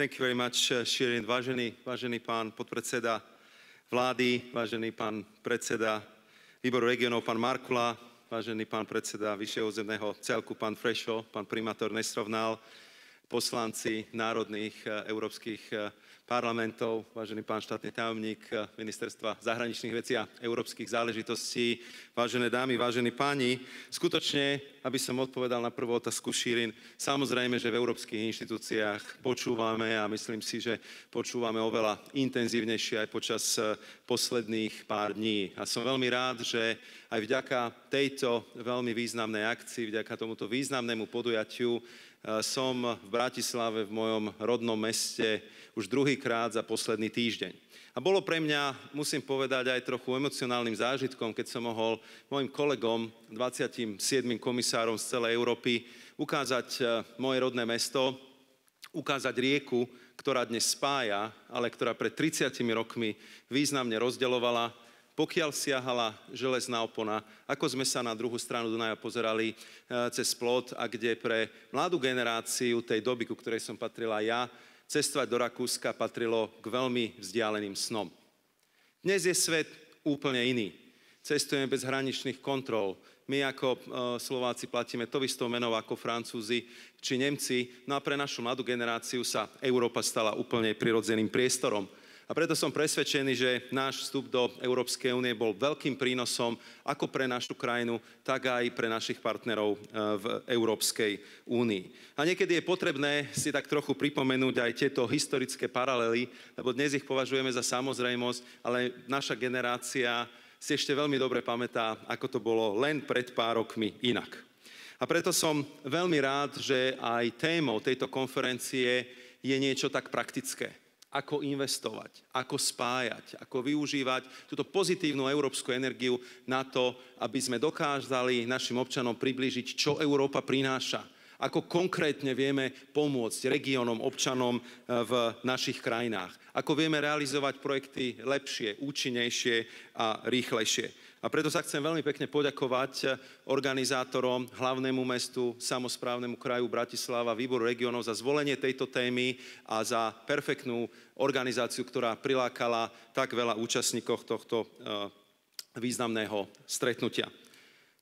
Thank you very much, uh, Shirin. Vážený, vážený pán podpredseda vlády, vážený pán predseda výboru regionov, pán Markula, vážený pán predseda Vyššieho zemného celku, pán Frešo, pán primátor Nesrovnal, poslanci národných uh, európskych uh, parlamentov, vážený pán štátny tajomník eh, Ministerstva zahraničných vecí a európskych záležitostí, vážené dámy, vážení páni. Skutočne, aby som odpovedal na prvú otázku Šírin, samozrejme, že v európskych inštitúciách počúvame a myslím si, že počúvame oveľa intenzívnejšie aj počas eh, posledných pár dní. A som veľmi rád, že aj vďaka tejto veľmi významnej akcii, vďaka tomuto významnému podujatiu e, som v Bratislave, v mojom rodnom meste, už druhýkrát za posledný týždeň. A bolo pre mňa, musím povedať, aj trochu emocionálnym zážitkom, keď som mohol mojim kolegom, 27 komisárom z celej Európy, ukázať e, moje rodné mesto, ukázať rieku, ktorá dnes spája, ale ktorá pred 30 rokmi významne rozdeľovala, pokiaľ siahala železná opona, ako sme sa na druhú stranu Dunaja pozerali e, cez plot a kde pre mladú generáciu tej doby, ku ktorej som patrila ja, cestovať do Rakúska patrilo k veľmi vzdialeným snom. Dnes je svet úplne iný. Cestujeme bez hraničných kontrol, my ako e, Slováci platíme to istou menou ako Francúzi či Nemci, no a pre našu mladú generáciu sa Európa stala úplne prirodzeným priestorom. A preto som presvedčený, že náš vstup do Európskej únie bol veľkým prínosom ako pre našu krajinu, tak aj pre našich partnerov e, v Európskej únii. A niekedy je potrebné si tak trochu pripomenúť aj tieto historické paralely, lebo dnes ich považujeme za samozrejmosť, ale naša generácia si ešte veľmi dobre pamätá, ako to bolo len pred pár rokmi inak. A preto som veľmi rád, že aj témou tejto konferencie je niečo tak praktické. Ako investovať, ako spájať, ako využívať túto pozitívnu európsku energiu na to, aby sme dokázali našim občanom priblížiť, čo Európa prináša, ako konkrétne vieme pomôcť regiónom, občanom eh, v našich krajinách. Ako vieme realizovať projekty lepšie, účinnejšie a rýchlejšie. A preto sa chcem veľmi pekne poďakovať eh, organizátorom, hlavnému mestu, samozprávnemu kraju Bratislava, výboru regionov za zvolenie tejto témy a za perfektnú organizáciu, ktorá prilákala tak veľa účastníkov tohto eh, významného stretnutia.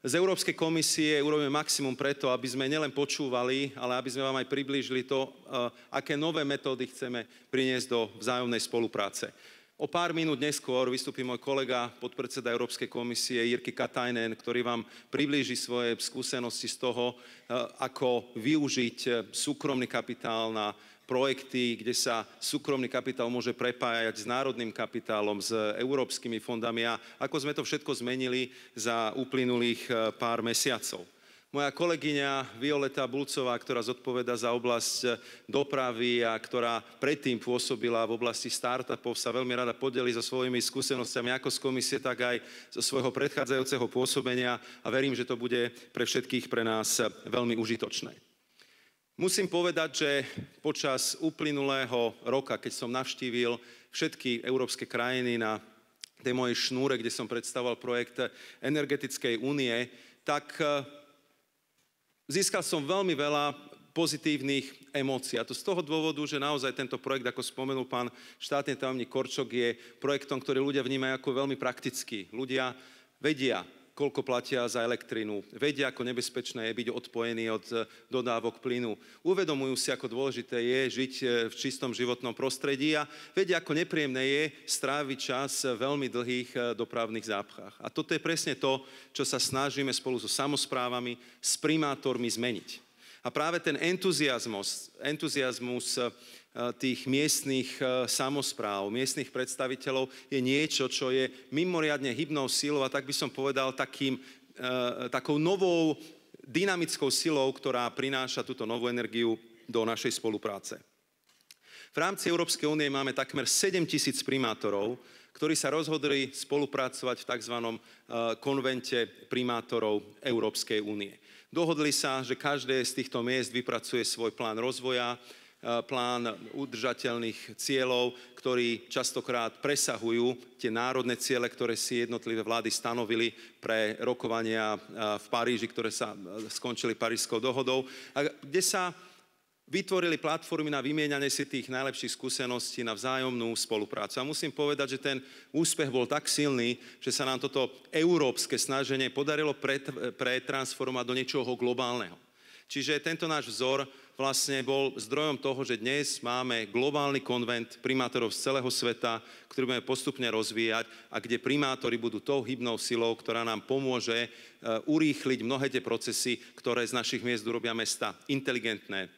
Z Európskej komisie urobíme maximum preto, aby sme nielen počúvali, ale aby sme vám aj priblížili to, eh, aké nové metódy chceme priniesť do vzájomnej spolupráce. O pár minút neskôr vystúpi môj kolega, podpredseda Európskej komisie Jirky Katajnen, ktorý vám priblíži svoje skúsenosti z toho, eh, ako využiť eh, súkromný kapitál na projekty, kde sa súkromný kapitál môže prepájať s národným kapitálom, s európskymi fondami a ako sme to všetko zmenili za uplynulých e, pár mesiacov. Moja kolegyňa Violeta Bulcová, ktorá zodpoveda za oblasť e, dopravy a ktorá predtým pôsobila v oblasti startupov, sa veľmi rada podeli so svojimi skúsenostiami ako z komisie, tak aj zo svojho predchádzajúceho pôsobenia a verím, že to bude pre všetkých pre nás e, veľmi užitočné. Musím povedať, že počas uplynulého roka, keď som navštívil všetky európske krajiny na tej mojej šnúre, kde som predstavoval projekt Energetickej únie, tak e, získal som veľmi veľa pozitívnych emócií. A to z toho dôvodu, že naozaj tento projekt, ako spomenul pán štátny tajomník Korčok, je projektom, ktorý ľudia vnímajú ako veľmi praktický. Ľudia vedia, koľko platia za elektrínu, vedia, ako nebezpečné je byť odpojený od eh, dodávok plynu, uvedomujú si, ako dôležité je žiť eh, v čistom životnom prostredí a vedia, ako nepríjemné je stráviť čas v eh, veľmi dlhých dopravných zápchách. A toto je presne to, čo sa snažíme spolu so samozprávami, s primátormi zmeniť. A práve ten entuziasmus, entuziasmus Eh, tých miestných eh, samozpráv, miestných predstaviteľov je niečo, čo je mimoriadne hybnou silou a tak by som povedal takým, eh, takou novou dynamickou silou, ktorá prináša túto novú energiu do našej spolupráce. V rámci Európskej únie máme takmer 7 tisíc primátorov, ktorí sa rozhodli spolupracovať v tzv. konvente primátorov Európskej únie. Dohodli sa, že každé z týchto miest vypracuje svoj plán rozvoja, Eh, plán udržateľných cieľov, ktorí častokrát presahujú tie národné ciele, ktoré si jednotlivé vlády stanovili pre rokovania eh, v Paríži, ktoré sa eh, skončili Parížskou dohodou, a kde sa vytvorili platformy na vymieňanie si tých najlepších skúseností, na vzájomnú spoluprácu. A musím povedať, že ten úspech bol tak silný, že sa nám toto európske snaženie podarilo pretransformovať do niečoho globálneho. Čiže tento náš vzor vlastne bol zdrojom toho, že dnes máme globálny konvent primátorov z celého sveta, ktorý budeme postupne rozvíjať a kde primátori budú tou hybnou silou, ktorá nám pomôže e, urýchliť mnohé tie procesy, ktoré z našich miest urobia mesta. Inteligentné,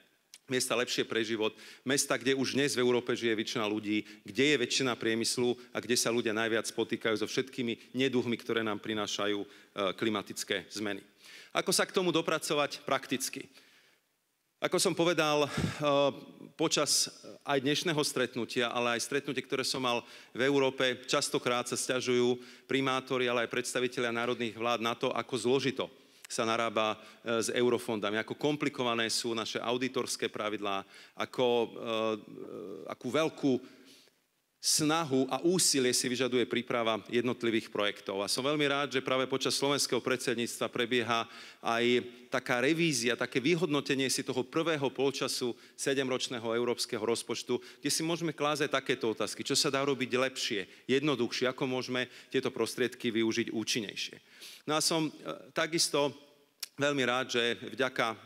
miesta lepšie pre život, mesta, kde už dnes v Európe žije väčšina ľudí, kde je väčšina priemyslu a kde sa ľudia najviac potýkajú so všetkými neduhmi, ktoré nám prinášajú e, klimatické zmeny. Ako sa k tomu dopracovať prakticky? Ako som povedal, e, počas e, aj dnešného stretnutia, ale aj stretnutie, ktoré som mal v Európe, častokrát sa stiažujú primátori, ale aj predstavitelia národných vlád na to, ako zložito sa narába e, s eurofondami, ako komplikované sú naše auditorské pravidlá, ako, e, e, akú veľkú snahu a úsilie si vyžaduje príprava jednotlivých projektov. A som veľmi rád, že práve počas slovenského predsedníctva prebieha aj taká revízia, také vyhodnotenie si toho prvého polčasu 7-ročného európskeho rozpočtu, kde si môžeme klázať takéto otázky. Čo sa dá robiť lepšie, jednoduchšie, ako môžeme tieto prostriedky využiť účinnejšie. No a som e, takisto veľmi rád, že vďaka e,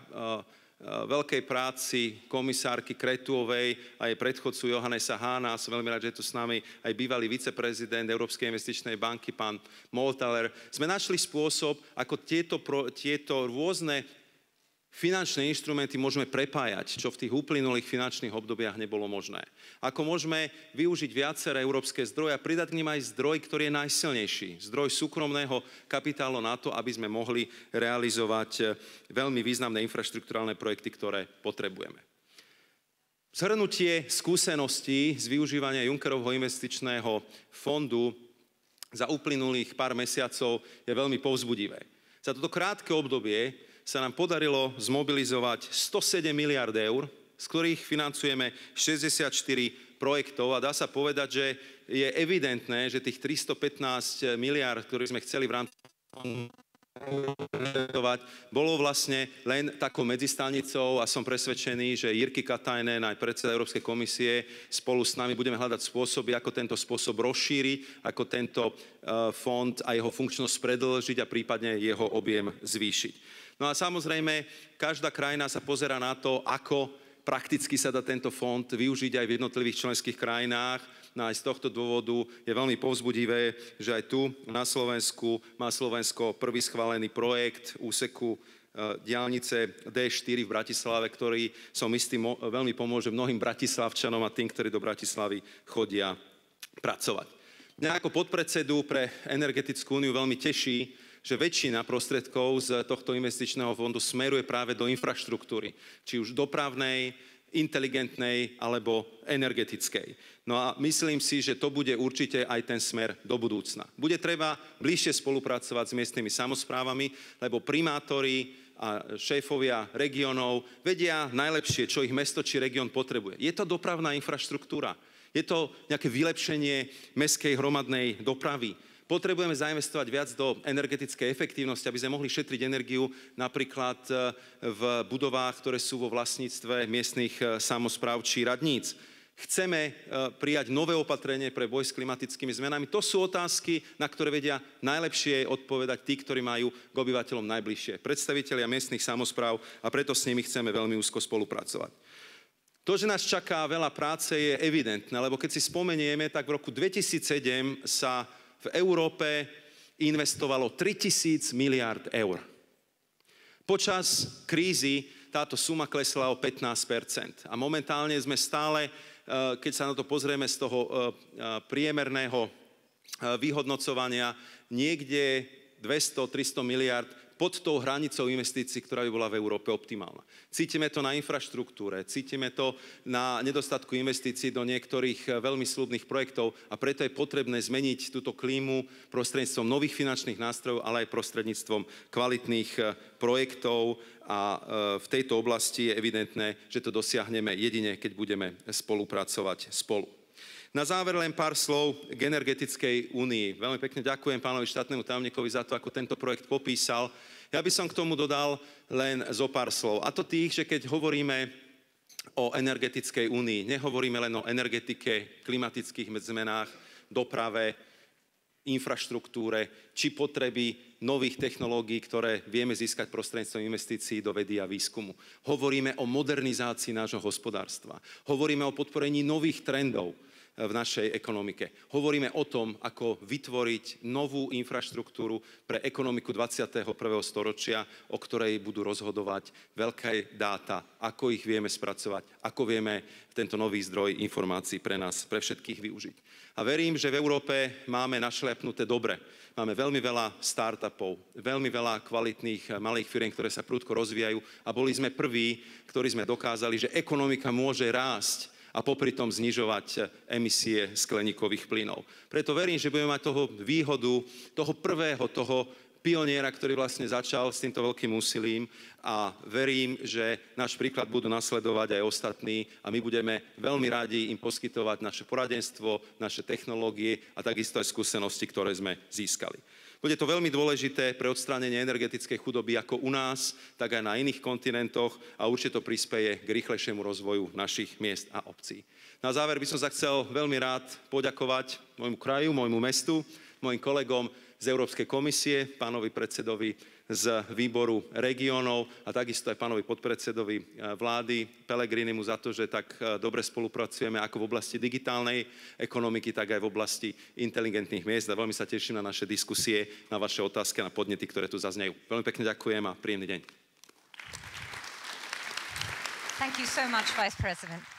Eh, veľkej práci komisárky Kretuovej a jej predchodcu Johannesa Hána. Som veľmi rád, že je tu s nami aj bývalý viceprezident Európskej investičnej banky, pán Moltaler. Sme našli spôsob, ako tieto, tieto rôzne finančné inštrumenty môžeme prepájať, čo v tých uplynulých finančných obdobiach nebolo možné. Ako môžeme využiť viaceré európske zdroje a pridať k nim aj zdroj, ktorý je najsilnejší, zdroj súkromného kapitálu na to, aby sme mohli realizovať eh, veľmi významné infraštruktúralne projekty, ktoré potrebujeme. Zhrnutie skúseností z využívania Junckerovho investičného fondu za uplynulých pár mesiacov je veľmi povzbudivé. Za toto krátke obdobie sa nám podarilo zmobilizovať 107 miliard eur, z ktorých financujeme 64 projektov a dá sa povedať, že je evidentné, že tých 315 miliard, ktoré sme chceli v rámci bolo vlastne len takou medzistanicou a som presvedčený, že Jirky Katajnen, aj predseda Európskej komisie, spolu s nami budeme hľadať spôsoby, ako tento spôsob rozšíriť, ako tento e, fond a jeho funkčnosť predlžiť a prípadne jeho objem zvýšiť. No a samozrejme, každá krajina sa pozera na to, ako prakticky sa dá tento fond využiť aj v jednotlivých členských krajinách No aj z tohto dôvodu je veľmi povzbudivé, že aj tu na Slovensku má Slovensko prvý schválený projekt úseku e, diálnice D4 v Bratislave, ktorý som istý veľmi pomôže mnohým bratislavčanom a tým, ktorí do Bratislavy chodia pracovať. Mňa ako podpredsedu pre Energetickú úniu veľmi teší, že väčšina prostredkov z tohto investičného fondu smeruje práve do infraštruktúry, či už dopravnej, inteligentnej alebo energetickej. No a myslím si, že to bude určite aj ten smer do budúcna. Bude treba bližšie spolupracovať s miestnymi samozprávami, lebo primátori, a šéfovia regionov vedia najlepšie, čo ich mesto či región potrebuje. Je to dopravná infraštruktúra, je to nejaké vylepšenie meskej hromadnej dopravy, Potrebujeme zainvestovať viac do energetickej efektívnosti, aby sme mohli šetriť energiu napríklad e, v budovách, ktoré sú vo vlastníctve miestnych e, samozpráv či radníc. Chceme e, prijať nové opatrenie pre boj s klimatickými zmenami. To sú otázky, na ktoré vedia najlepšie odpovedať tí, ktorí majú k obyvateľom najbližšie. Predstavitelia miestnych samozpráv a preto s nimi chceme veľmi úzko spolupracovať. To, že nás čaká veľa práce, je evidentné, lebo keď si spomenieme, tak v roku 2007 sa Európe investovalo 3000 miliard eur. Počas krízy táto suma klesla o 15 A momentálne sme stále, eh, keď sa na to pozrieme z toho eh, eh, priemerného vyhodnocovania, niekde 200-300 miliard pod tou hranicou investícií, ktorá by bola v Európe optimálna. Cítime to na infraštruktúre, cítime to na nedostatku investícií do niektorých eh, veľmi slubných projektov a preto je potrebné zmeniť túto klímu prostredníctvom nových finančných nástrojov, ale aj prostredníctvom kvalitných eh, projektov a eh, v tejto oblasti je evidentné, že to dosiahneme jedine, keď budeme spolupracovať spolu. Na záver len pár slov k energetickej únii. Veľmi pekne ďakujem pánovi štátnemu tajomníkovi za to, ako tento projekt popísal. Ja by som k tomu dodal len zo pár slov. A to tých, že keď hovoríme o energetickej únii, nehovoríme len o energetike, klimatických zmenách, doprave, infraštruktúre či potreby nových technológií, ktoré vieme získať prostredníctvom investícií do vedy a výskumu. Hovoríme o modernizácii nášho hospodárstva. Hovoríme o podporení nových trendov v našej ekonomike. Hovoríme o tom, ako vytvoriť novú infraštruktúru pre ekonomiku 21. storočia, o ktorej budú rozhodovať veľké dáta, ako ich vieme spracovať, ako vieme tento nový zdroj informácií pre nás, pre všetkých využiť. A verím, že v Európe máme našlepnuté dobre. Máme veľmi veľa startupov, veľmi veľa kvalitných eh, malých firiem, ktoré sa prudko rozvíjajú a boli sme prví, ktorí sme dokázali, že ekonomika môže rásť a popri tom znižovať eh, emisie skleníkových plynov. Preto verím, že budeme mať toho výhodu, toho prvého, toho pioniera, ktorý vlastne začal s týmto veľkým úsilím a verím, že náš príklad budú nasledovať aj ostatní a my budeme veľmi radi im poskytovať naše poradenstvo, naše technológie a takisto aj skúsenosti, ktoré sme získali. Bude to veľmi dôležité pre odstránenie energetickej chudoby ako u nás, tak aj na iných kontinentoch a určite to prispieje k rýchlejšiemu rozvoju našich miest a obcí. Na záver by som sa chcel veľmi rád poďakovať môjmu kraju, môjmu mestu, mojim kolegom, z Európskej komisie, pánovi predsedovi z výboru regionov a takisto aj pánovi podpredsedovi e, vlády Pelegrinimu za to, že tak e, dobre spolupracujeme ako v oblasti digitálnej ekonomiky, tak aj v oblasti inteligentných miest. A veľmi sa teším na naše diskusie, na vaše otázky, na podnety, ktoré tu zaznejú. Veľmi pekne ďakujem a príjemný deň. Thank you so much, Vice President.